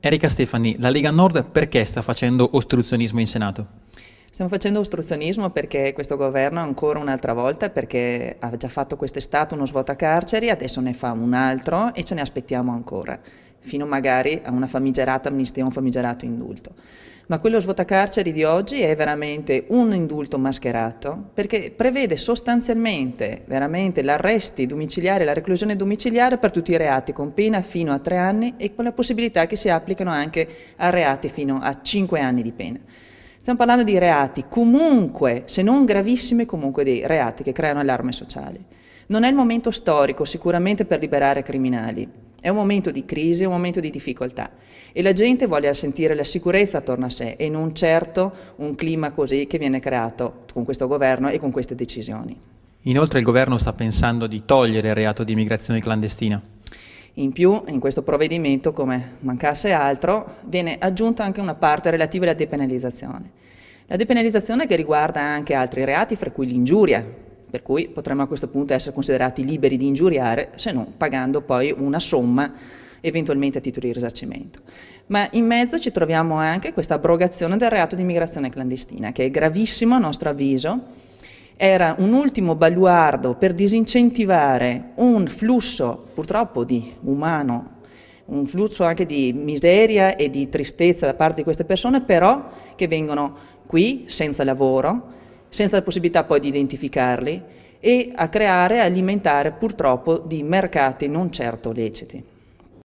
Erika Stefani, la Lega Nord perché sta facendo ostruzionismo in Senato? Stiamo facendo ostruzionismo perché questo governo ancora un'altra volta, perché ha già fatto quest'estate uno svuota carceri, adesso ne fa un altro e ce ne aspettiamo ancora, fino magari a una famigerata amnistia, un famigerato indulto. Ma quello svuota carceri di oggi è veramente un indulto mascherato perché prevede sostanzialmente veramente l'arresti domiciliare, la reclusione domiciliare per tutti i reati con pena fino a tre anni e con la possibilità che si applicano anche a reati fino a cinque anni di pena. Stiamo parlando di reati, comunque, se non gravissimi, comunque dei reati che creano allarme sociale. Non è il momento storico sicuramente per liberare criminali, è un momento di crisi, è un momento di difficoltà e la gente vuole sentire la sicurezza attorno a sé e non certo un clima così che viene creato con questo governo e con queste decisioni. Inoltre il governo sta pensando di togliere il reato di immigrazione clandestina. In più, in questo provvedimento, come mancasse altro, viene aggiunta anche una parte relativa alla depenalizzazione. La depenalizzazione che riguarda anche altri reati, fra cui l'ingiuria, per cui potremmo a questo punto essere considerati liberi di ingiuriare, se non pagando poi una somma eventualmente a titolo di risarcimento. Ma in mezzo ci troviamo anche questa abrogazione del reato di immigrazione clandestina, che è gravissimo a nostro avviso, era un ultimo baluardo per disincentivare un flusso purtroppo di umano, un flusso anche di miseria e di tristezza da parte di queste persone, però che vengono qui senza lavoro, senza la possibilità poi di identificarli e a creare, e alimentare purtroppo di mercati non certo leciti.